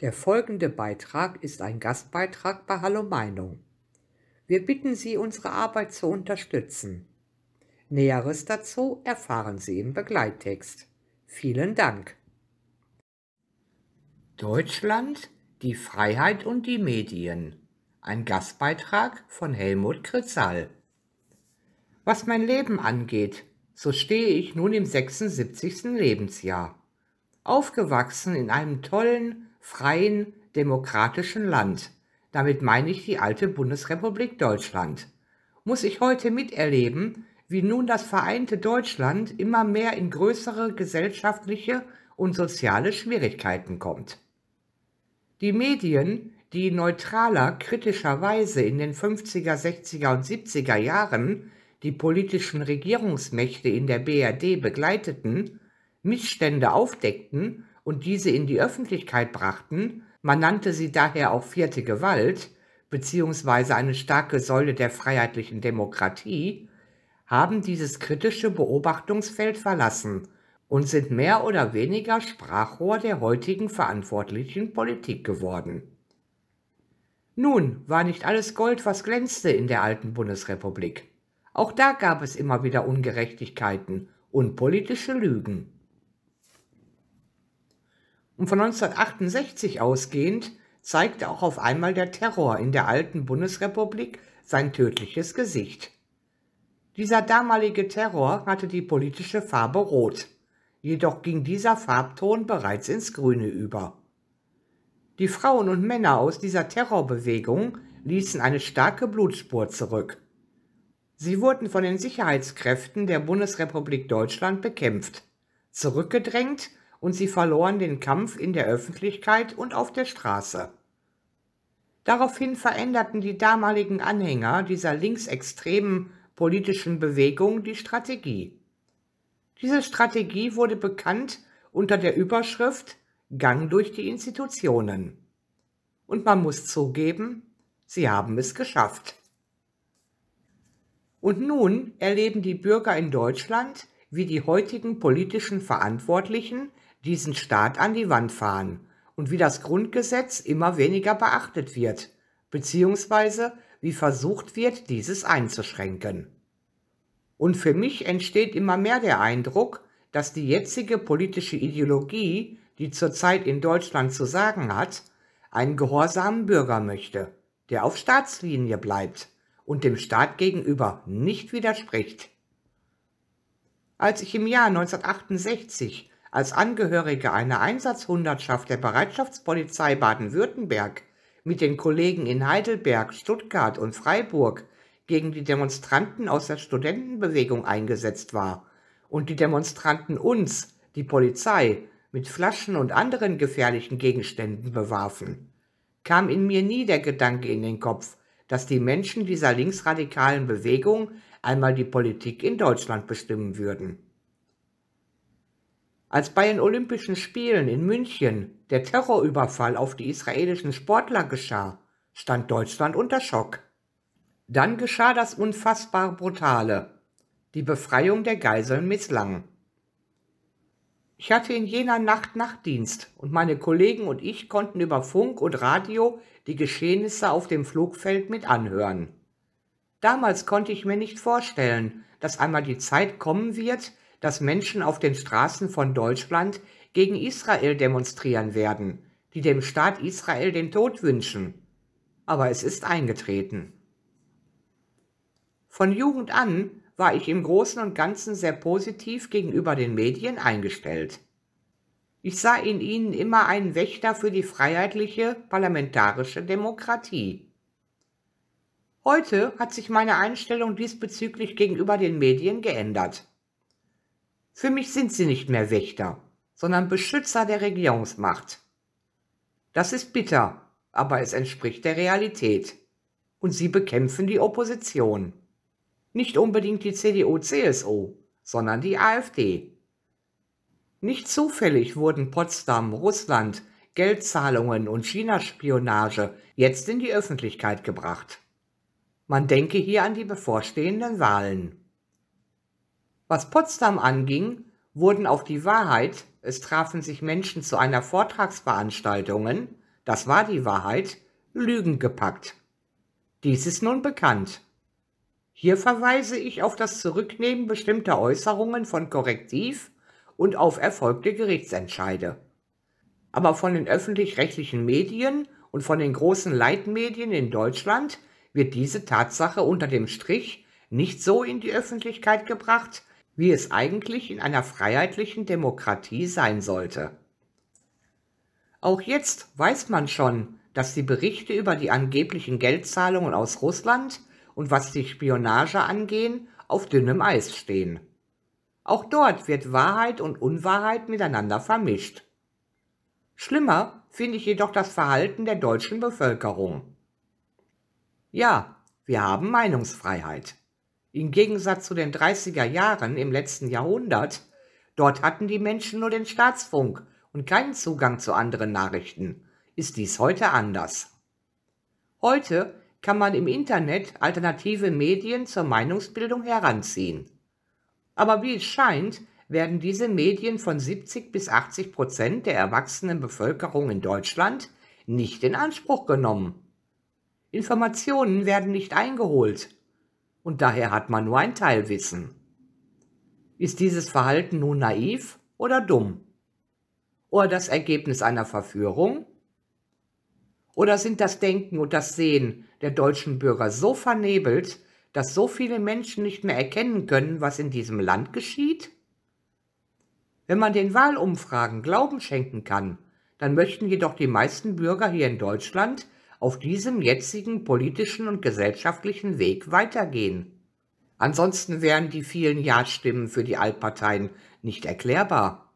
Der folgende Beitrag ist ein Gastbeitrag bei Hallo Meinung. Wir bitten Sie, unsere Arbeit zu unterstützen. Näheres dazu erfahren Sie im Begleittext. Vielen Dank. Deutschland, die Freiheit und die Medien. Ein Gastbeitrag von Helmut Kritzal. Was mein Leben angeht, so stehe ich nun im 76. Lebensjahr. Aufgewachsen in einem tollen, freien demokratischen Land, damit meine ich die alte Bundesrepublik Deutschland, muss ich heute miterleben, wie nun das vereinte Deutschland immer mehr in größere gesellschaftliche und soziale Schwierigkeiten kommt. Die Medien, die neutraler, kritischerweise in den 50er, 60er und 70er Jahren die politischen Regierungsmächte in der BRD begleiteten, Missstände aufdeckten und diese in die Öffentlichkeit brachten, man nannte sie daher auch vierte Gewalt, beziehungsweise eine starke Säule der freiheitlichen Demokratie, haben dieses kritische Beobachtungsfeld verlassen und sind mehr oder weniger Sprachrohr der heutigen verantwortlichen Politik geworden. Nun war nicht alles Gold, was glänzte in der alten Bundesrepublik. Auch da gab es immer wieder Ungerechtigkeiten und politische Lügen. Und von 1968 ausgehend zeigte auch auf einmal der Terror in der alten Bundesrepublik sein tödliches Gesicht. Dieser damalige Terror hatte die politische Farbe Rot, jedoch ging dieser Farbton bereits ins Grüne über. Die Frauen und Männer aus dieser Terrorbewegung ließen eine starke Blutspur zurück. Sie wurden von den Sicherheitskräften der Bundesrepublik Deutschland bekämpft, zurückgedrängt und sie verloren den Kampf in der Öffentlichkeit und auf der Straße. Daraufhin veränderten die damaligen Anhänger dieser linksextremen politischen Bewegung die Strategie. Diese Strategie wurde bekannt unter der Überschrift Gang durch die Institutionen. Und man muss zugeben, sie haben es geschafft. Und nun erleben die Bürger in Deutschland, wie die heutigen politischen Verantwortlichen diesen Staat an die Wand fahren und wie das Grundgesetz immer weniger beachtet wird, beziehungsweise wie versucht wird, dieses einzuschränken. Und für mich entsteht immer mehr der Eindruck, dass die jetzige politische Ideologie, die zurzeit in Deutschland zu sagen hat, einen gehorsamen Bürger möchte, der auf Staatslinie bleibt und dem Staat gegenüber nicht widerspricht. Als ich im Jahr 1968 als Angehörige einer Einsatzhundertschaft der Bereitschaftspolizei Baden-Württemberg mit den Kollegen in Heidelberg, Stuttgart und Freiburg gegen die Demonstranten aus der Studentenbewegung eingesetzt war und die Demonstranten uns, die Polizei, mit Flaschen und anderen gefährlichen Gegenständen bewarfen, kam in mir nie der Gedanke in den Kopf, dass die Menschen dieser linksradikalen Bewegung einmal die Politik in Deutschland bestimmen würden. Als bei den Olympischen Spielen in München der Terrorüberfall auf die israelischen Sportler geschah, stand Deutschland unter Schock. Dann geschah das unfassbar Brutale, die Befreiung der Geiseln misslang. Ich hatte in jener Nacht Nachtdienst und meine Kollegen und ich konnten über Funk und Radio die Geschehnisse auf dem Flugfeld mit anhören. Damals konnte ich mir nicht vorstellen, dass einmal die Zeit kommen wird, dass Menschen auf den Straßen von Deutschland gegen Israel demonstrieren werden, die dem Staat Israel den Tod wünschen. Aber es ist eingetreten. Von Jugend an war ich im Großen und Ganzen sehr positiv gegenüber den Medien eingestellt. Ich sah in ihnen immer einen Wächter für die freiheitliche parlamentarische Demokratie. Heute hat sich meine Einstellung diesbezüglich gegenüber den Medien geändert. Für mich sind sie nicht mehr Wächter, sondern Beschützer der Regierungsmacht. Das ist bitter, aber es entspricht der Realität. Und sie bekämpfen die Opposition. Nicht unbedingt die CDU-CSU, sondern die AfD. Nicht zufällig wurden Potsdam, Russland, Geldzahlungen und China-Spionage jetzt in die Öffentlichkeit gebracht. Man denke hier an die bevorstehenden Wahlen. Was Potsdam anging, wurden auf die Wahrheit, es trafen sich Menschen zu einer Vortragsveranstaltung, das war die Wahrheit, Lügen gepackt. Dies ist nun bekannt. Hier verweise ich auf das Zurücknehmen bestimmter Äußerungen von Korrektiv und auf erfolgte Gerichtsentscheide. Aber von den öffentlich-rechtlichen Medien und von den großen Leitmedien in Deutschland wird diese Tatsache unter dem Strich nicht so in die Öffentlichkeit gebracht, wie es eigentlich in einer freiheitlichen Demokratie sein sollte. Auch jetzt weiß man schon, dass die Berichte über die angeblichen Geldzahlungen aus Russland und was die Spionage angehen, auf dünnem Eis stehen. Auch dort wird Wahrheit und Unwahrheit miteinander vermischt. Schlimmer finde ich jedoch das Verhalten der deutschen Bevölkerung. Ja, wir haben Meinungsfreiheit. Im Gegensatz zu den 30er Jahren im letzten Jahrhundert, dort hatten die Menschen nur den Staatsfunk und keinen Zugang zu anderen Nachrichten, ist dies heute anders. Heute kann man im Internet alternative Medien zur Meinungsbildung heranziehen. Aber wie es scheint, werden diese Medien von 70 bis 80 Prozent der erwachsenen Bevölkerung in Deutschland nicht in Anspruch genommen. Informationen werden nicht eingeholt und daher hat man nur ein Teilwissen. Ist dieses Verhalten nun naiv oder dumm? Oder das Ergebnis einer Verführung? Oder sind das Denken und das Sehen der deutschen Bürger so vernebelt, dass so viele Menschen nicht mehr erkennen können, was in diesem Land geschieht? Wenn man den Wahlumfragen Glauben schenken kann, dann möchten jedoch die meisten Bürger hier in Deutschland auf diesem jetzigen politischen und gesellschaftlichen Weg weitergehen. Ansonsten wären die vielen Ja-Stimmen für die Altparteien nicht erklärbar.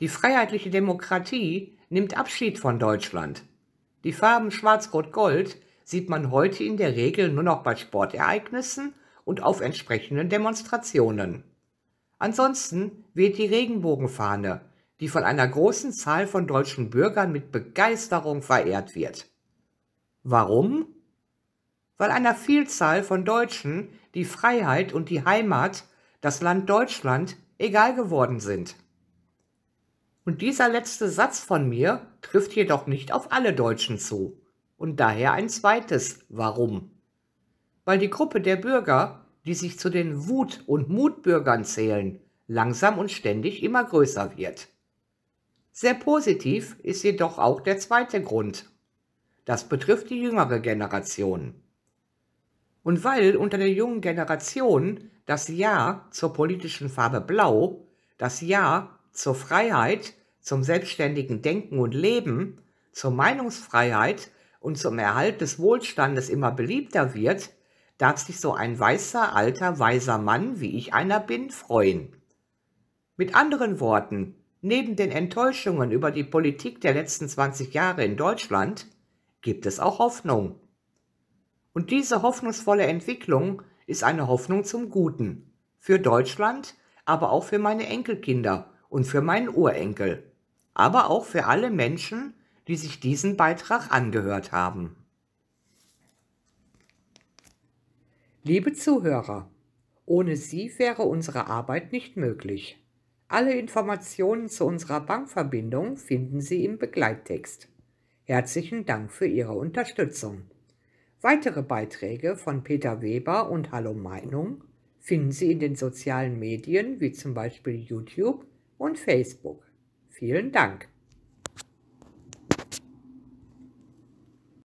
Die freiheitliche Demokratie nimmt Abschied von Deutschland. Die Farben Schwarz-Rot-Gold sieht man heute in der Regel nur noch bei Sportereignissen und auf entsprechenden Demonstrationen. Ansonsten weht die Regenbogenfahne, die von einer großen Zahl von deutschen Bürgern mit Begeisterung verehrt wird. Warum? Weil einer Vielzahl von Deutschen die Freiheit und die Heimat, das Land Deutschland, egal geworden sind. Und dieser letzte Satz von mir trifft jedoch nicht auf alle Deutschen zu. Und daher ein zweites Warum. Weil die Gruppe der Bürger, die sich zu den Wut- und Mutbürgern zählen, langsam und ständig immer größer wird. Sehr positiv ist jedoch auch der zweite Grund. Das betrifft die jüngere Generation. Und weil unter der jungen Generation das Ja zur politischen Farbe Blau, das Ja zur Freiheit, zum selbstständigen Denken und Leben, zur Meinungsfreiheit und zum Erhalt des Wohlstandes immer beliebter wird, darf sich so ein weißer, alter, weiser Mann, wie ich einer bin, freuen. Mit anderen Worten, Neben den Enttäuschungen über die Politik der letzten 20 Jahre in Deutschland gibt es auch Hoffnung. Und diese hoffnungsvolle Entwicklung ist eine Hoffnung zum Guten. Für Deutschland, aber auch für meine Enkelkinder und für meinen Urenkel. Aber auch für alle Menschen, die sich diesen Beitrag angehört haben. Liebe Zuhörer, ohne Sie wäre unsere Arbeit nicht möglich. Alle Informationen zu unserer Bankverbindung finden Sie im Begleittext. Herzlichen Dank für Ihre Unterstützung. Weitere Beiträge von Peter Weber und Hallo Meinung finden Sie in den sozialen Medien wie zum Beispiel YouTube und Facebook. Vielen Dank.